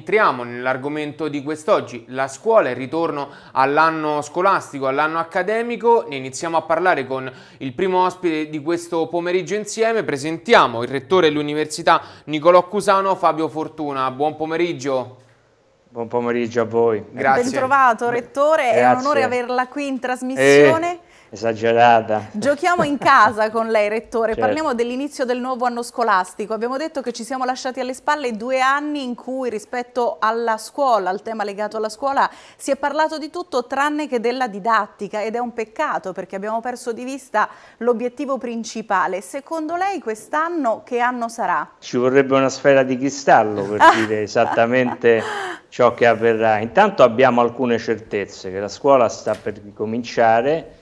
entriamo nell'argomento di quest'oggi, la scuola e il ritorno all'anno scolastico, all'anno accademico. Ne iniziamo a parlare con il primo ospite di questo pomeriggio insieme. Presentiamo il rettore dell'Università Nicolò Cusano, Fabio Fortuna. Buon pomeriggio. Buon pomeriggio a voi. Grazie. Ben trovato, Rettore. Grazie. È un onore averla qui in trasmissione. E... Eh, esagerata. Giochiamo in casa con lei, Rettore. Certo. Parliamo dell'inizio del nuovo anno scolastico. Abbiamo detto che ci siamo lasciati alle spalle due anni in cui rispetto alla scuola, al tema legato alla scuola, si è parlato di tutto tranne che della didattica ed è un peccato perché abbiamo perso di vista l'obiettivo principale. Secondo lei quest'anno che anno sarà? Ci vorrebbe una sfera di cristallo per dire esattamente ciò che avverrà. Intanto abbiamo alcune certezze che la scuola sta per ricominciare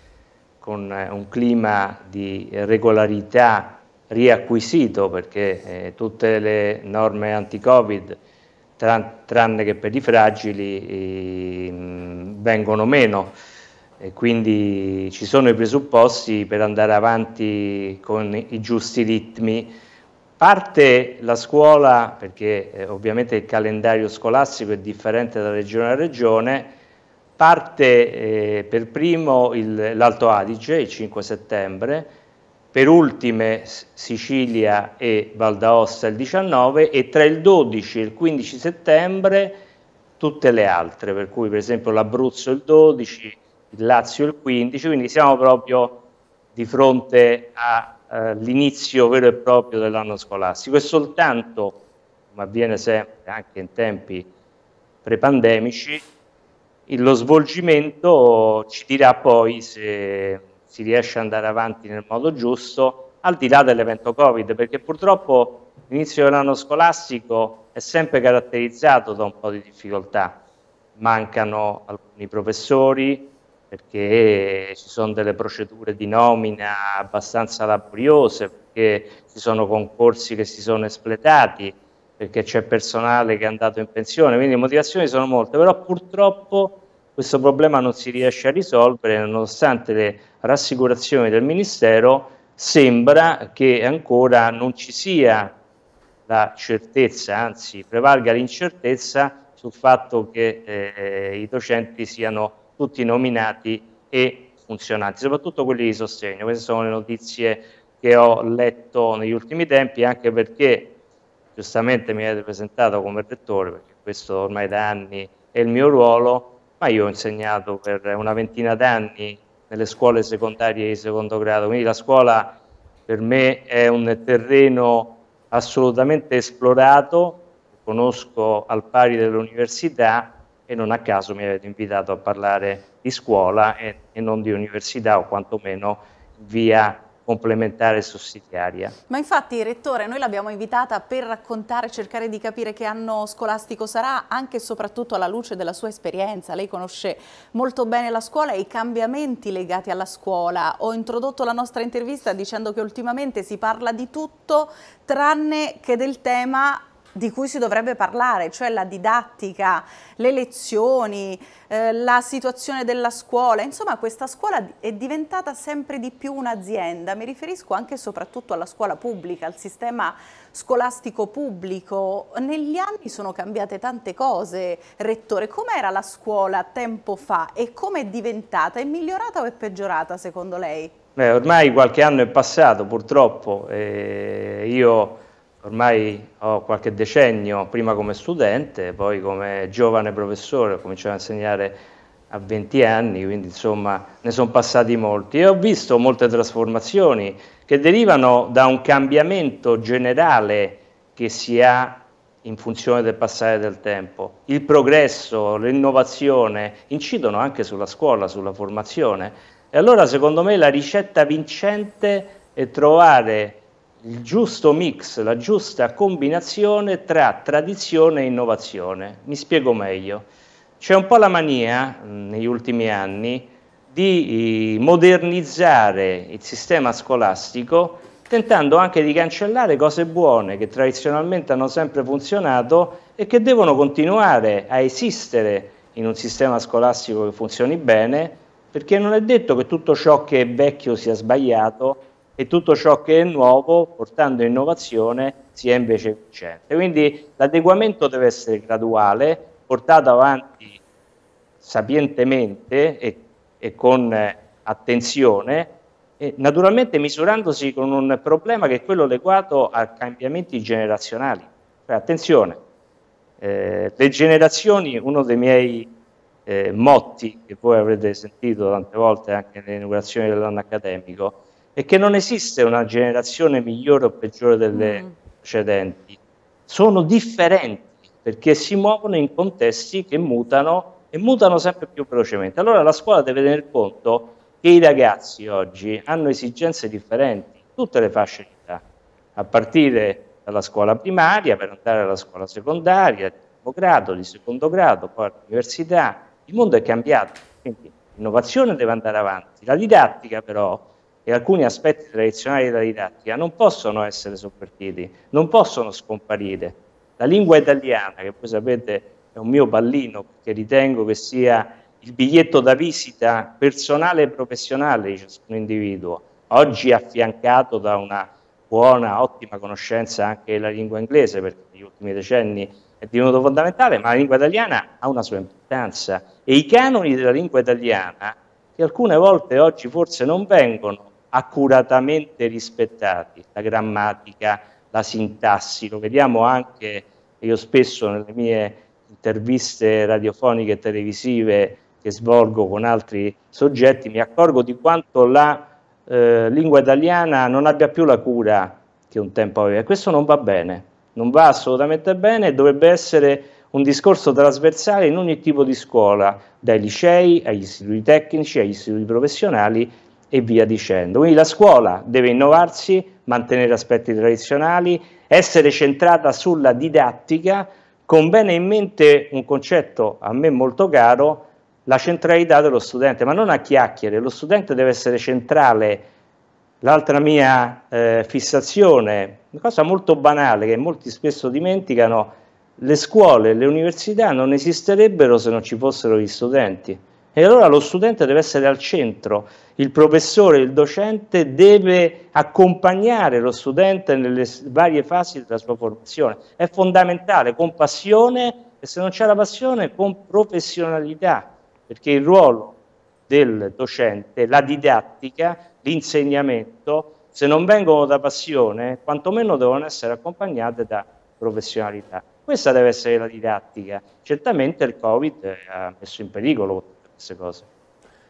con eh, un clima di regolarità riacquisito perché eh, tutte le norme anti-Covid, tranne che per i fragili, eh, vengono meno e quindi ci sono i presupposti per andare avanti con i giusti ritmi. Parte la scuola, perché eh, ovviamente il calendario scolastico è differente da regione a regione, Parte eh, per primo il, l'Alto Adige, il 5 settembre, per ultime Sicilia e Val d'Aosta il 19 e tra il 12 e il 15 settembre tutte le altre, per cui per esempio l'Abruzzo il 12, il Lazio il 15, quindi siamo proprio di fronte all'inizio eh, vero e proprio dell'anno scolastico e soltanto, come avviene sempre anche in tempi prepandemici, lo svolgimento ci dirà poi se si riesce ad andare avanti nel modo giusto, al di là dell'evento Covid, perché purtroppo l'inizio dell'anno scolastico è sempre caratterizzato da un po' di difficoltà. Mancano alcuni professori perché ci sono delle procedure di nomina abbastanza laboriose, perché ci sono concorsi che si sono espletati, perché c'è personale che è andato in pensione, quindi le motivazioni sono molte, però purtroppo questo problema non si riesce a risolvere nonostante le rassicurazioni del Ministero, sembra che ancora non ci sia la certezza, anzi prevalga l'incertezza sul fatto che eh, i docenti siano tutti nominati e funzionanti, soprattutto quelli di sostegno. Queste sono le notizie che ho letto negli ultimi tempi, anche perché giustamente mi avete presentato come rettore, perché questo ormai da anni è il mio ruolo, ma io ho insegnato per una ventina d'anni nelle scuole secondarie di secondo grado, quindi la scuola per me è un terreno assolutamente esplorato, conosco al pari dell'università e non a caso mi avete invitato a parlare di scuola e, e non di università o quantomeno via complementare e sussidiaria. Ma infatti, Rettore, noi l'abbiamo invitata per raccontare, cercare di capire che anno scolastico sarà, anche e soprattutto alla luce della sua esperienza. Lei conosce molto bene la scuola e i cambiamenti legati alla scuola. Ho introdotto la nostra intervista dicendo che ultimamente si parla di tutto tranne che del tema di cui si dovrebbe parlare, cioè la didattica, le lezioni, eh, la situazione della scuola. Insomma, questa scuola è diventata sempre di più un'azienda. Mi riferisco anche e soprattutto alla scuola pubblica, al sistema scolastico pubblico. Negli anni sono cambiate tante cose. Rettore, com'era la scuola tempo fa e come è diventata? È migliorata o è peggiorata secondo lei? Beh, ormai qualche anno è passato purtroppo. Eh, io ormai ho qualche decennio, prima come studente, poi come giovane professore, ho cominciato a insegnare a 20 anni, quindi insomma ne sono passati molti e ho visto molte trasformazioni che derivano da un cambiamento generale che si ha in funzione del passare del tempo. Il progresso, l'innovazione incidono anche sulla scuola, sulla formazione. E allora secondo me la ricetta vincente è trovare il giusto mix, la giusta combinazione tra tradizione e innovazione. Mi spiego meglio. C'è un po' la mania negli ultimi anni di eh, modernizzare il sistema scolastico tentando anche di cancellare cose buone che tradizionalmente hanno sempre funzionato e che devono continuare a esistere in un sistema scolastico che funzioni bene, perché non è detto che tutto ciò che è vecchio sia sbagliato, e tutto ciò che è nuovo, portando innovazione, sia invece efficiente. Quindi l'adeguamento deve essere graduale, portato avanti sapientemente e, e con eh, attenzione, e naturalmente misurandosi con un problema che è quello legato a cambiamenti generazionali. Cioè, attenzione, eh, le generazioni, uno dei miei eh, motti, che voi avrete sentito tante volte anche nelle inaugurazioni dell'anno accademico, e che non esiste una generazione migliore o peggiore delle mm. precedenti, sono differenti perché si muovono in contesti che mutano e mutano sempre più velocemente. Allora la scuola deve tener conto che i ragazzi oggi hanno esigenze differenti, in tutte le fasce di età, a partire dalla scuola primaria per andare alla scuola secondaria, di primo grado, di secondo grado, poi all'università. Il mondo è cambiato, quindi l'innovazione deve andare avanti. La didattica però e alcuni aspetti tradizionali della didattica non possono essere sovvertiti, non possono scomparire. La lingua italiana, che voi sapete è un mio pallino, perché ritengo che sia il biglietto da visita personale e professionale di ciascun individuo, oggi affiancato da una buona, ottima conoscenza anche della lingua inglese, perché negli ultimi decenni è divenuto fondamentale, ma la lingua italiana ha una sua importanza e i canoni della lingua italiana, che alcune volte oggi forse non vengono accuratamente rispettati, la grammatica, la sintassi, lo vediamo anche io spesso nelle mie interviste radiofoniche e televisive che svolgo con altri soggetti, mi accorgo di quanto la eh, lingua italiana non abbia più la cura che un tempo aveva. Questo non va bene, non va assolutamente bene dovrebbe essere un discorso trasversale in ogni tipo di scuola, dai licei agli istituti tecnici, agli istituti professionali e via dicendo. Quindi la scuola deve innovarsi, mantenere aspetti tradizionali, essere centrata sulla didattica, con bene in mente un concetto a me molto caro, la centralità dello studente, ma non a chiacchiere, lo studente deve essere centrale. L'altra mia eh, fissazione, una cosa molto banale che molti spesso dimenticano, le scuole, le università non esisterebbero se non ci fossero gli studenti. E allora lo studente deve essere al centro, il professore, il docente deve accompagnare lo studente nelle varie fasi della sua formazione. È fondamentale, con passione e se non c'è la passione, con professionalità, perché il ruolo del docente, la didattica, l'insegnamento, se non vengono da passione, quantomeno devono essere accompagnate da professionalità. Questa deve essere la didattica. Certamente il Covid ha messo in pericolo queste cose.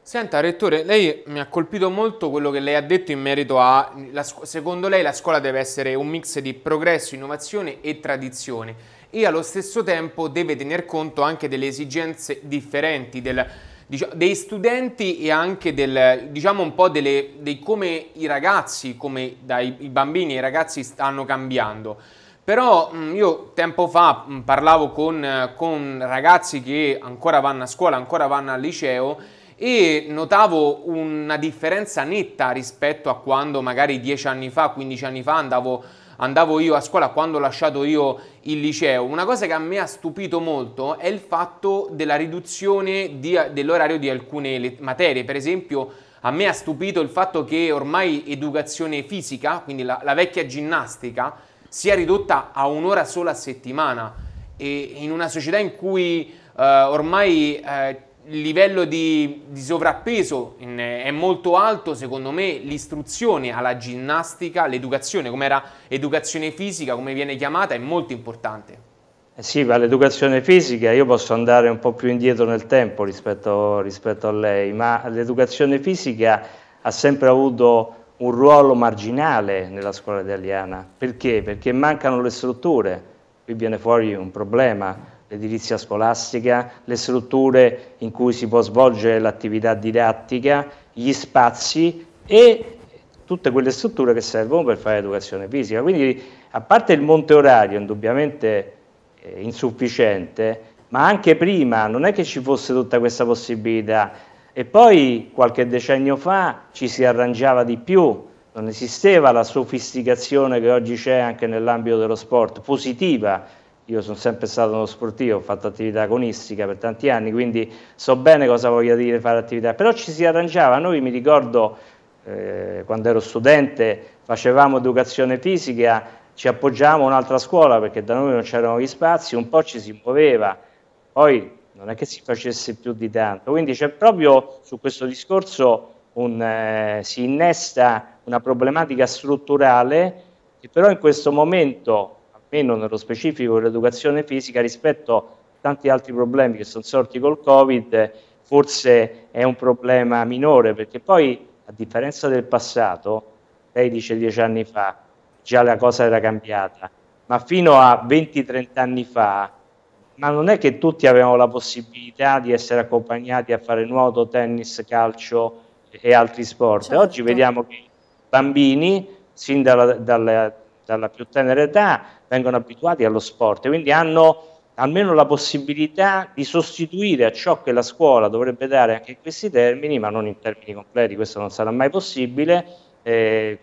Senta, Rettore, lei mi ha colpito molto quello che lei ha detto in merito a, la, secondo lei la scuola deve essere un mix di progresso, innovazione e tradizione e allo stesso tempo deve tener conto anche delle esigenze differenti del, diciamo, dei studenti e anche del, diciamo un po' delle, dei come i ragazzi, come dai, i bambini e i ragazzi stanno cambiando. Però mm, io tempo fa mm, parlavo con, con ragazzi che ancora vanno a scuola, ancora vanno al liceo e notavo una differenza netta rispetto a quando magari 10 anni fa, 15 anni fa andavo andavo io a scuola, quando ho lasciato io il liceo. Una cosa che a me ha stupito molto è il fatto della riduzione di, dell'orario di alcune materie. Per esempio, a me ha stupito il fatto che ormai educazione fisica, quindi la, la vecchia ginnastica, sia ridotta a un'ora sola a settimana e in una società in cui eh, ormai eh, il livello di, di sovrappeso in, è molto alto, secondo me l'istruzione alla ginnastica, l'educazione, come era educazione fisica, come viene chiamata, è molto importante. Eh sì, ma l'educazione fisica io posso andare un po' più indietro nel tempo rispetto, rispetto a lei, ma l'educazione fisica ha sempre avuto un ruolo marginale nella scuola italiana. Perché? Perché mancano le strutture. Qui viene fuori un problema, l'edilizia scolastica, le strutture in cui si può svolgere l'attività didattica, gli spazi e tutte quelle strutture che servono per fare educazione fisica. Quindi, a parte il monte orario indubbiamente eh, insufficiente, ma anche prima non è che ci fosse tutta questa possibilità e poi qualche decennio fa ci si arrangiava di più, non esisteva la sofisticazione che oggi c'è anche nell'ambito dello sport, positiva. Io sono sempre stato uno sportivo, ho fatto attività agonistica per tanti anni, quindi so bene cosa voglia dire fare attività, però ci si arrangiava, noi mi ricordo eh, quando ero studente facevamo educazione fisica, ci appoggiavamo a un'altra scuola perché da noi non c'erano gli spazi, un po' ci si muoveva, poi non è che si facesse più di tanto. Quindi c'è proprio su questo discorso un, eh, si innesta una problematica strutturale che però in questo momento, almeno nello specifico dell'educazione fisica, rispetto a tanti altri problemi che sono sorti col Covid, forse è un problema minore, perché poi a differenza del passato, lei dice dieci anni fa, già la cosa era cambiata, ma fino a 20-30 anni fa ma non è che tutti avevano la possibilità di essere accompagnati a fare nuoto, tennis, calcio e altri sport. Certo. Oggi vediamo che i bambini, sin dalla, dalla, dalla, più tenera età, vengono abituati allo sport, quindi hanno almeno la possibilità di sostituire a ciò che la scuola dovrebbe dare anche in questi termini, ma non in termini completi, questo non sarà mai possibile, eh,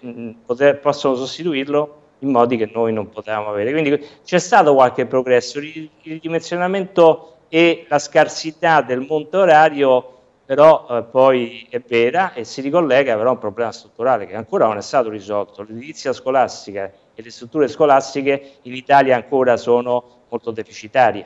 poter, possono sostituirlo in modi che noi non potevamo avere. Quindi c'è stato qualche progresso, il ridimensionamento e la scarsità del monte orario però eh, poi è vera e si ricollega però a un problema strutturale che ancora non è stato risolto. L'edilizia scolastica e le strutture scolastiche in Italia ancora sono molto deficitarie.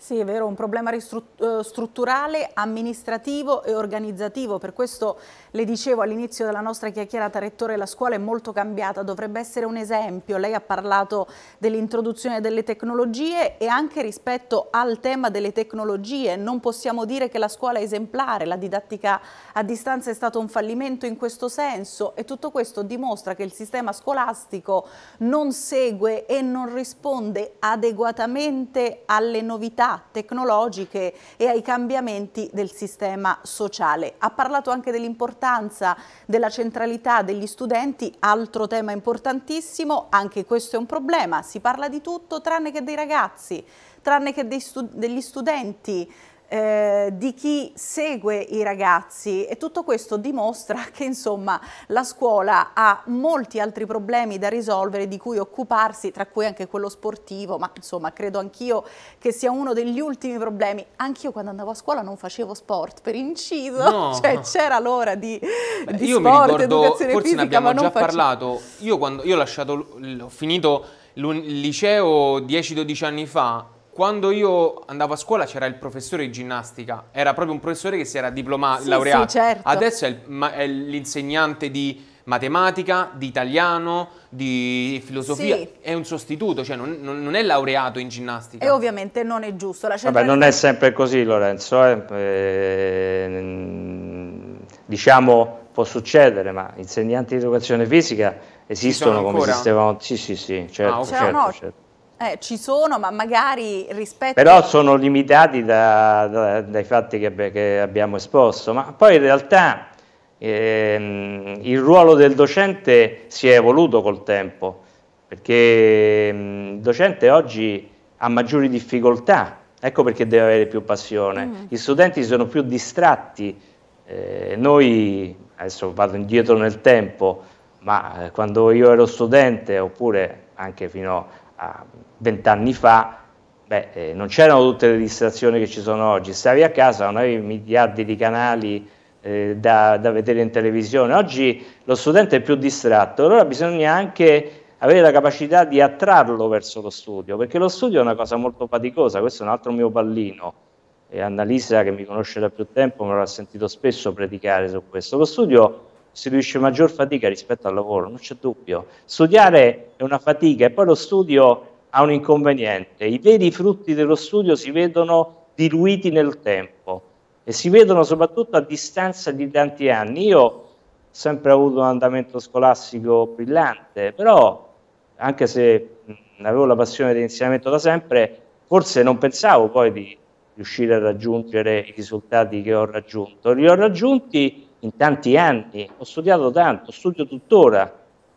Sì, è vero, un problema eh, strutturale, amministrativo e organizzativo. Per questo le dicevo all'inizio della nostra chiacchierata, Rettore, la scuola è molto cambiata, dovrebbe essere un esempio. Lei ha parlato dell'introduzione delle tecnologie e anche rispetto al tema delle tecnologie. Non possiamo dire che la scuola è esemplare, la didattica a distanza è stato un fallimento in questo senso e tutto questo dimostra che il sistema scolastico non segue e non risponde adeguatamente alle novità novità tecnologiche e ai cambiamenti del sistema sociale. Ha parlato anche dell'importanza della centralità degli studenti, altro tema importantissimo, anche questo è un problema, si parla di tutto tranne che dei ragazzi, tranne che stu degli studenti, eh, di chi segue i ragazzi e tutto questo dimostra che insomma la scuola ha molti altri problemi da risolvere di cui occuparsi tra cui anche quello sportivo ma insomma credo anch'io che sia uno degli ultimi problemi anch'io quando andavo a scuola non facevo sport per inciso no. cioè c'era l'ora di, Beh, di io sport, mi ricordo, educazione forse fisica ne abbiamo già facevo... parlato io quando io ho lasciato ho finito il liceo 10-12 anni fa quando io andavo a scuola c'era il professore di ginnastica, era proprio un professore che si era diplomato, sì, laureato. Sì, certo. Adesso è, il, ma, è, l'insegnante di matematica, di italiano, di filosofia, sì. è un sostituto, cioè non, non, è laureato in ginnastica. E ovviamente non è giusto. La Vabbè, non è sempre così Lorenzo, eh? Eh, diciamo può succedere, ma insegnanti di educazione fisica esistono come esistevano, sì sì sì, certo, ah, ok. certo. certo. Eh, ci sono, ma magari rispetto... Però sono limitati da, da, dai fatti che, che, abbiamo esposto, ma poi in realtà ehm, il ruolo del docente si è evoluto col tempo, perché ehm, il docente oggi ha maggiori difficoltà, ecco perché deve avere più passione, mm. gli studenti sono più distratti, eh, noi, adesso vado indietro nel tempo, ma eh, quando io ero studente, oppure anche fino vent'anni fa beh, eh, non c'erano tutte le distrazioni che ci sono oggi, stavi a casa, non avevi miliardi di canali eh, da, da, vedere in televisione, oggi lo studente è più distratto, allora bisogna anche avere la capacità di attrarlo verso lo studio, perché lo studio è una cosa molto faticosa, questo è un altro mio pallino, e Annalisa che mi conosce da più tempo me l'ha sentito spesso predicare su questo, lo studio è si riesce maggior fatica rispetto al lavoro, non c'è dubbio. Studiare è una fatica e poi lo studio ha un inconveniente, i veri frutti dello studio si vedono diluiti nel tempo e si vedono soprattutto a distanza di tanti anni. Io ho sempre avuto un andamento scolastico brillante, però anche se avevo la passione dell'insegnamento da sempre, forse non pensavo poi di riuscire a raggiungere i risultati che ho raggiunto. Li ho raggiunti in tanti anni, ho studiato tanto, studio tuttora,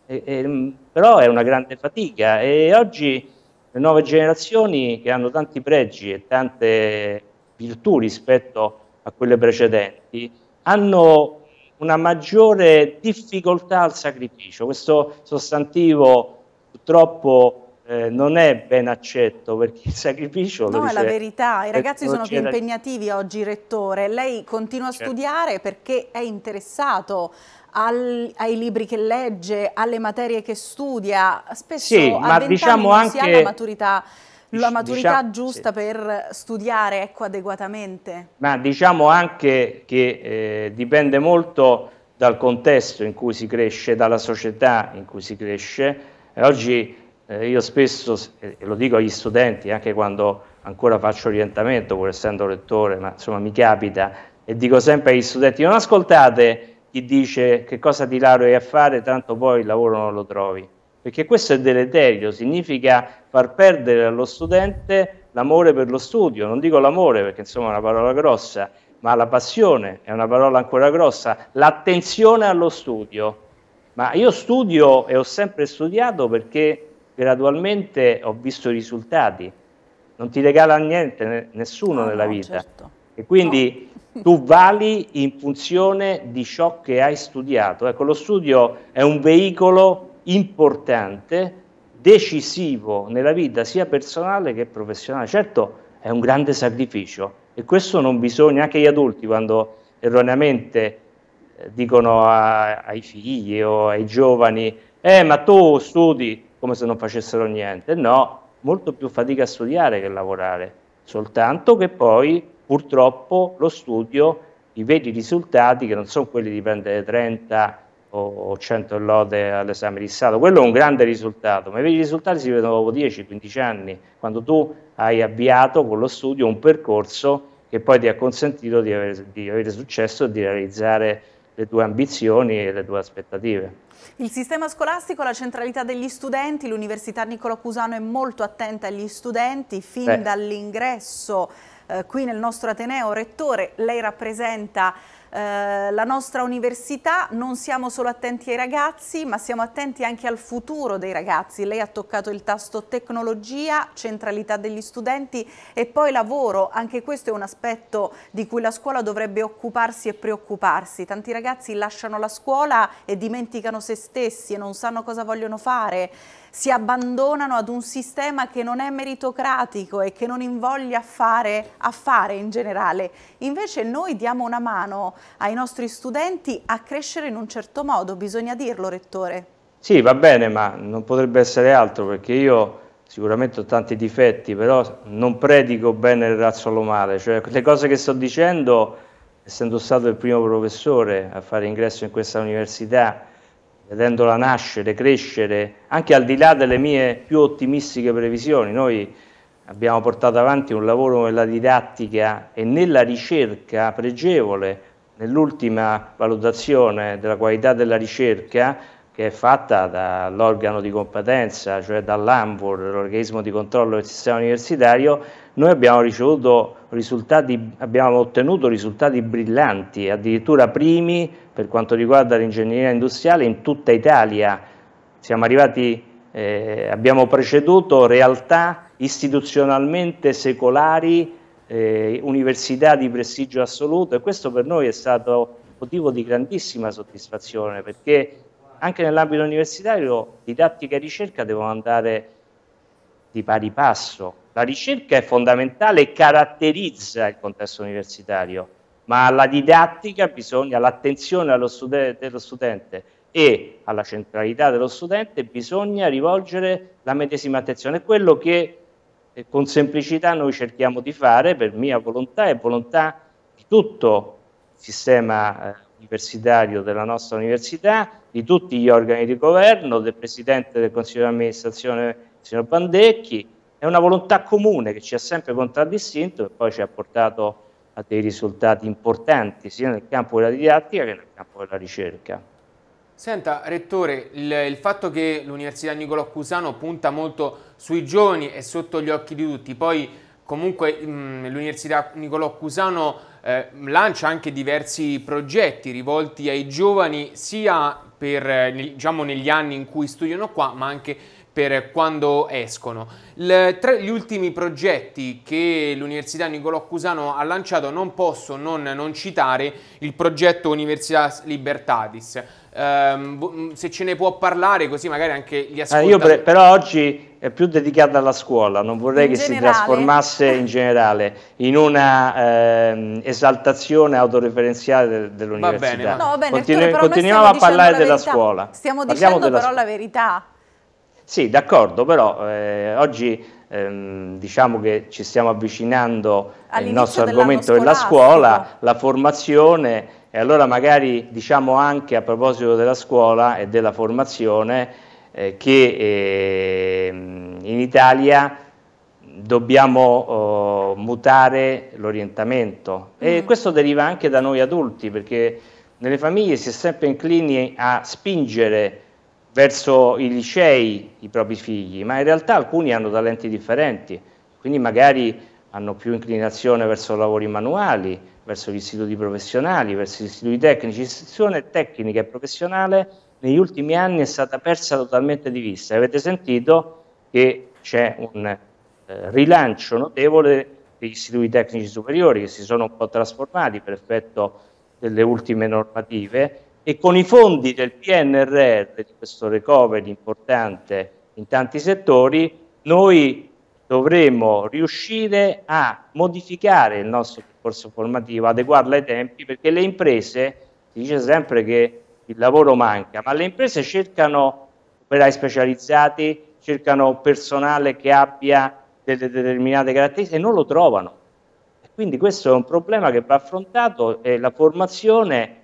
e, e, mm, però è una grande fatica e oggi le nuove generazioni che hanno tanti pregi e tante virtù rispetto a quelle precedenti hanno una maggiore difficoltà al sacrificio, questo sostantivo purtroppo eh, non è ben accetto perché il sacrificio... No, dice, è la verità, i ragazzi sono più impegnativi oggi, Rettore. Lei continua a certo. studiare perché è interessato al, ai libri che legge, alle materie che studia. Spesso sì, ma diciamo anche... si ha la maturità la maturità diciamo, giusta sì. per studiare ecco, adeguatamente? Ma diciamo anche che eh, dipende molto dal contesto in cui si cresce, dalla società in cui si cresce. E oggi eh, io spesso, e lo dico agli studenti anche quando ancora faccio orientamento, pur essendo lettore, ma insomma mi capita, e dico sempre agli studenti, non ascoltate chi dice che cosa ti laurei a fare, tanto poi il lavoro non lo trovi, perché questo è deleterio, significa far perdere allo studente l'amore per lo studio, non dico l'amore perché insomma è una parola grossa, ma la passione è una parola ancora grossa, l'attenzione allo studio. Ma io studio e ho sempre studiato perché gradualmente ho visto i risultati. Non ti regala niente nessuno no, nella vita. Certo. E quindi no. tu vali in funzione di ciò che hai studiato. Ecco, lo studio è un veicolo importante, decisivo nella vita sia personale che professionale. Certo, è un grande sacrificio e questo non bisogna, anche gli adulti quando erroneamente eh, dicono a, ai figli o ai giovani, eh ma tu studi, come se non facessero niente. No, molto più fatica a studiare che lavorare, soltanto che poi purtroppo lo studio, i veri risultati, che non sono quelli di prendere 30 o 100 lode all'esame di Stato, quello è un grande risultato, ma i veri risultati si vedono dopo 10-15 anni, quando tu hai avviato con lo studio un percorso che poi ti ha consentito di avere, di avere successo e di realizzare le tue ambizioni e le tue aspettative. Il sistema scolastico, la centralità degli studenti, l'Università Nicola Cusano è molto attenta agli studenti fin dall'ingresso eh, qui nel nostro Ateneo. Rettore, lei rappresenta eh, la nostra università non siamo solo attenti ai ragazzi ma siamo attenti anche al futuro dei ragazzi. Lei ha toccato il tasto tecnologia, centralità degli studenti e poi lavoro, anche questo è un aspetto di cui la scuola dovrebbe occuparsi e preoccuparsi. Tanti ragazzi lasciano la scuola e dimenticano se stessi e non sanno cosa vogliono fare si abbandonano ad un sistema che non è meritocratico e che non invoglia a fare, a fare in generale. Invece noi diamo una mano ai nostri studenti a crescere in un certo modo, bisogna dirlo, Rettore. Sì, va bene, ma non potrebbe essere altro perché io sicuramente ho tanti difetti, però non predico bene il razzo male, cioè le cose che sto dicendo, essendo stato il primo professore a fare ingresso in questa università, vedendola nascere, crescere, anche al di là delle mie più ottimistiche previsioni. Noi abbiamo portato avanti un lavoro nella didattica e nella ricerca pregevole. Nell'ultima valutazione della qualità della ricerca che è fatta dall'organo di competenza, cioè dall'ANVOR, l'organismo di controllo del sistema universitario, noi abbiamo, risultati, abbiamo ottenuto risultati brillanti, addirittura primi per quanto riguarda l'ingegneria industriale in tutta Italia. Siamo arrivati, eh, abbiamo preceduto realtà istituzionalmente secolari, eh, università di prestigio assoluto e questo per noi è stato motivo di grandissima soddisfazione perché anche nell'ambito universitario didattica e ricerca devono andare di pari passo. La ricerca è fondamentale e caratterizza il contesto universitario, ma alla didattica bisogna, all'attenzione studen dello studente e alla centralità dello studente bisogna rivolgere la medesima attenzione. È quello che eh, con semplicità noi cerchiamo di fare per mia volontà e volontà di tutto il sistema eh, universitario della nostra università di tutti gli organi di governo, del Presidente del Consiglio di amministrazione, signor Bandecchi, è una volontà comune che ci ha sempre contraddistinto e poi ci ha portato a dei risultati importanti sia nel campo della didattica che nel campo della ricerca. Senta, Rettore, il, il fatto che l'Università Nicolò Cusano punta molto sui giovani è sotto gli occhi di tutti, poi comunque mh, mm, l'Università Nicolò Cusano eh, lancia anche diversi progetti rivolti ai giovani sia per, eh, diciamo, negli anni in cui studiano qua, ma anche per quando escono. Le, tra gli ultimi progetti che l'Università Nicolò Cusano ha lanciato non posso non, non citare il progetto Universitas Libertatis. Um, ehm, mm, se ce ne può parlare così magari anche gli ascoltatori. Eh, io pre- però oggi è più dedicata alla scuola, non vorrei in che generale. si trasformasse in generale in una eh, esaltazione autoreferenziale de- dell'università. Va bene, va. No, va bene, Continu- continuiamo a parlare della scuola. Stiamo Parliamo dicendo però scuola. la verità. Sì, d'accordo, però eh, oggi ehm, diciamo che ci stiamo avvicinando al nostro argomento della scuola, la formazione e allora magari diciamo anche a proposito della scuola e della formazione eh, che eh, in Italia dobbiamo oh, mutare l'orientamento mm. e questo deriva anche da noi adulti perché nelle famiglie si è sempre inclini a spingere verso i licei i propri figli, ma in realtà alcuni hanno talenti differenti, quindi magari hanno più inclinazione verso lavori manuali, verso gli istituti professionali, verso gli istituti tecnici. L'istituzione tecnica e professionale negli ultimi anni è stata persa totalmente di vista. Avete sentito che c'è un eh, rilancio notevole degli istituti tecnici superiori che si sono un po' trasformati per effetto delle ultime normative e con i fondi del PNRR, di questo recovery importante in tanti settori, noi dovremo riuscire a modificare il nostro percorso formativo, adeguarlo ai tempi, perché le imprese, si dice sempre che il lavoro manca, ma le imprese cercano operai specializzati, cercano personale che abbia delle determinate caratteristiche e non lo trovano. Quindi questo è un problema che va affrontato e la formazione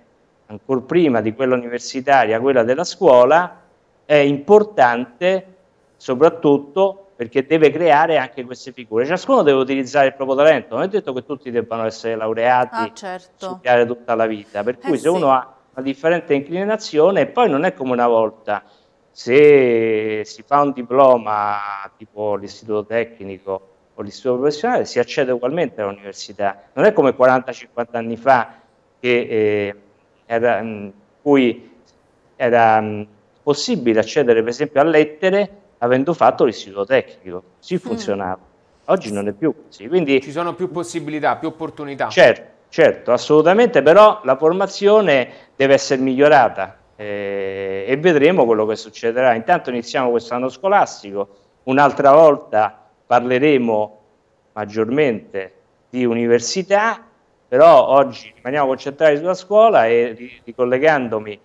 ancora prima di quella universitaria, quella della scuola, è importante soprattutto perché deve creare anche queste figure. Ciascuno deve utilizzare il proprio talento, non è detto che tutti debbano essere laureati, ah, certo. studiare tutta la vita, per cui eh, se sì. uno ha una differente inclinazione, poi non è come una volta, se si fa un diploma tipo l'istituto tecnico o l'istituto professionale si accede ugualmente all'università, non è come 40-50 anni fa che... Eh, era, mh, mm, cui era mh, mm, possibile accedere per esempio a lettere avendo fatto l'istituto tecnico, si mm. funzionava. Oggi non è più così. Quindi, Ci sono più possibilità, più opportunità. Certo, certo, assolutamente, però la formazione deve essere migliorata eh, e vedremo quello che succederà. Intanto iniziamo quest'anno scolastico, un'altra volta parleremo maggiormente di università però oggi rimaniamo concentrati sulla scuola e ricollegandomi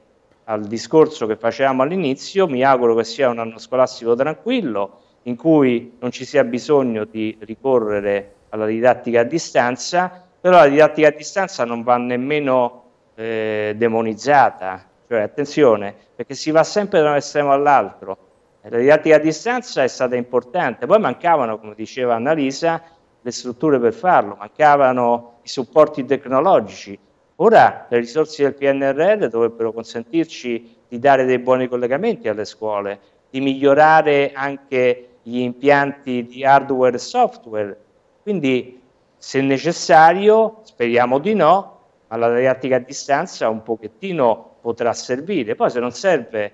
al discorso che facevamo all'inizio, mi auguro che sia un anno scolastico tranquillo in cui non ci sia bisogno di ricorrere alla didattica a distanza, però la didattica a distanza non va nemmeno eh, demonizzata, cioè attenzione, perché si va sempre da un estremo all'altro. La didattica a distanza è stata importante, poi mancavano, come diceva Annalisa, le strutture per farlo, mancavano i supporti tecnologici. Ora le risorse del PNRR dovrebbero consentirci di dare dei buoni collegamenti alle scuole, di migliorare anche gli impianti di hardware e software. Quindi, se necessario, speriamo di no, ma la didattica a distanza un pochettino potrà servire. Poi se non serve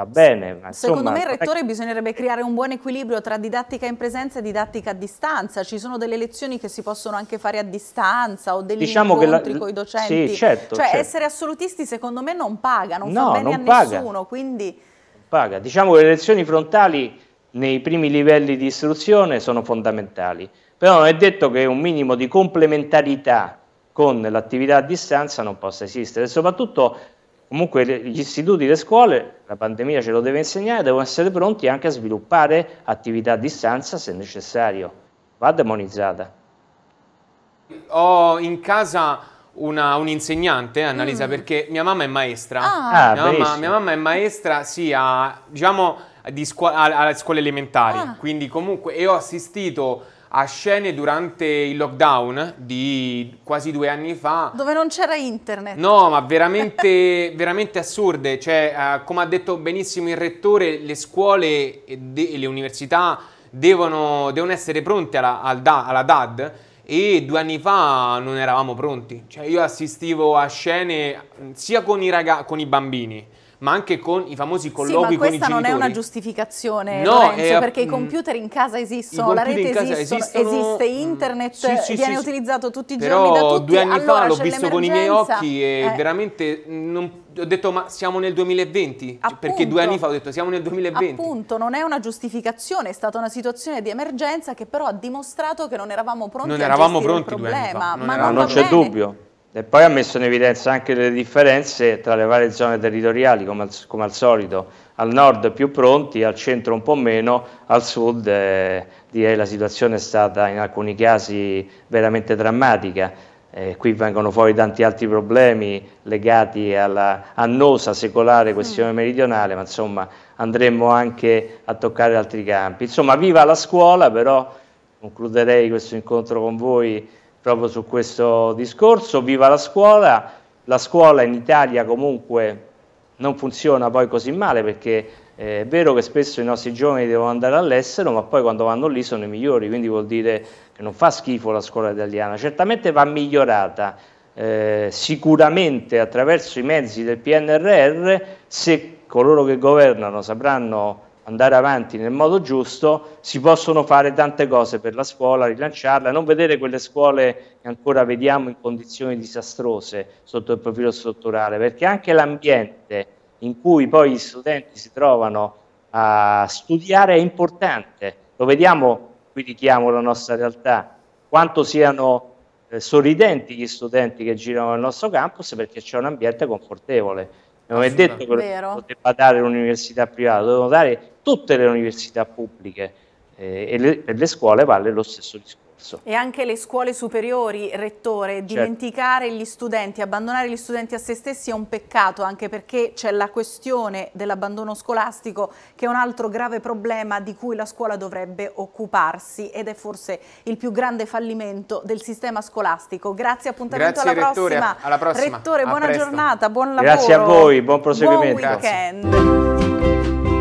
va bene. Ma Secondo insomma, me, rettore, bisognerebbe creare un buon equilibrio tra didattica in presenza e didattica a distanza. Ci sono delle lezioni che si possono anche fare a distanza o degli diciamo incontri con i docenti. Sì, certo, cioè, certo. essere assolutisti, secondo me, non paga, non no, fa bene non a paga. nessuno. Quindi... Paga. Diciamo che le lezioni frontali nei primi livelli di istruzione sono fondamentali, però non è detto che un minimo di complementarità con l'attività a distanza non possa esistere, soprattutto Comunque gli istituti, le scuole, la pandemia ce lo deve insegnare, devono essere pronti anche a sviluppare attività a distanza se necessario. Va demonizzata. Ho in casa una, insegnante, Annalisa, mm. perché mia mamma è maestra. Ah, ah mia, mamma, mia, mamma, è maestra, sì, a, diciamo, scu- alle scuole elementari. Ah. Quindi comunque, e ho assistito a scene durante il lockdown di quasi due anni fa. Dove non c'era internet. No, ma veramente, veramente assurde. Cioè, uh, come ha detto benissimo il rettore, le scuole e, de- e le università devono, devono, essere pronte alla, al da- alla DAD e due anni fa non eravamo pronti. Cioè, io assistivo a scene sia con i, raga- con i bambini ma anche con i famosi colloqui sì, con i genitori. ma questa non è una giustificazione, no, Lorenzo, è, perché mh, i mm, computer in casa esistono, la rete in esistono, esistono, esiste mm, internet, sì, sì, viene sì, utilizzato tutti i giorni da tutti. due anni allora, fa l'ho visto con i miei occhi e eh. veramente mm, non, ho detto ma siamo nel 2020, Appunto. Cioè, perché due anni fa ho detto siamo nel 2020. Appunto, non è una giustificazione, è stata una situazione di emergenza che però ha dimostrato che non eravamo pronti non eravamo pronti il problema. Due anni fa. Non ma non, non c'è dubbio. E poi ha messo in evidenza anche le differenze tra le varie zone territoriali, come al, come al solito, al nord più pronti, al centro un po' meno, al sud eh, direi la situazione è stata in alcuni casi veramente drammatica. Eh, qui vengono fuori tanti altri problemi legati alla annosa, secolare questione mm. meridionale, ma insomma andremo anche a toccare altri campi. Insomma, viva la scuola, però concluderei questo incontro con voi proprio su questo discorso. Viva la scuola, la scuola in Italia comunque non funziona poi così male perché eh, è vero che spesso i nostri giovani devono andare all'estero, ma poi quando vanno lì sono i migliori, quindi vuol dire che non fa schifo la scuola italiana, certamente va migliorata. Eh, sicuramente attraverso i mezzi del PNRR, se coloro che governano sapranno andare avanti nel modo giusto, si possono fare tante cose per la scuola, rilanciarla, non vedere quelle scuole che ancora vediamo in condizioni disastrose sotto il profilo strutturale, perché anche l'ambiente in cui poi gli studenti si trovano a studiare è importante. Lo vediamo, qui richiamo la nostra realtà, quanto siano eh, sorridenti gli studenti che girano nel nostro campus perché c'è un ambiente confortevole. Non è detto che Vero. poteva dare l'università privata, dovevano dare tutte le università pubbliche eh, e le, per le scuole vale lo stesso discorso. E anche le scuole superiori, rettore, certo. dimenticare gli studenti, abbandonare gli studenti a se stessi è un peccato, anche perché c'è la questione dell'abbandono scolastico che è un altro grave problema di cui la scuola dovrebbe occuparsi ed è forse il più grande fallimento del sistema scolastico. Grazie, appuntamento Grazie, alla, rettore, prossima. alla prossima. Rettore, a buona presto. giornata, buon lavoro. Grazie a voi, buon proseguimento. Buon weekend. Grazie.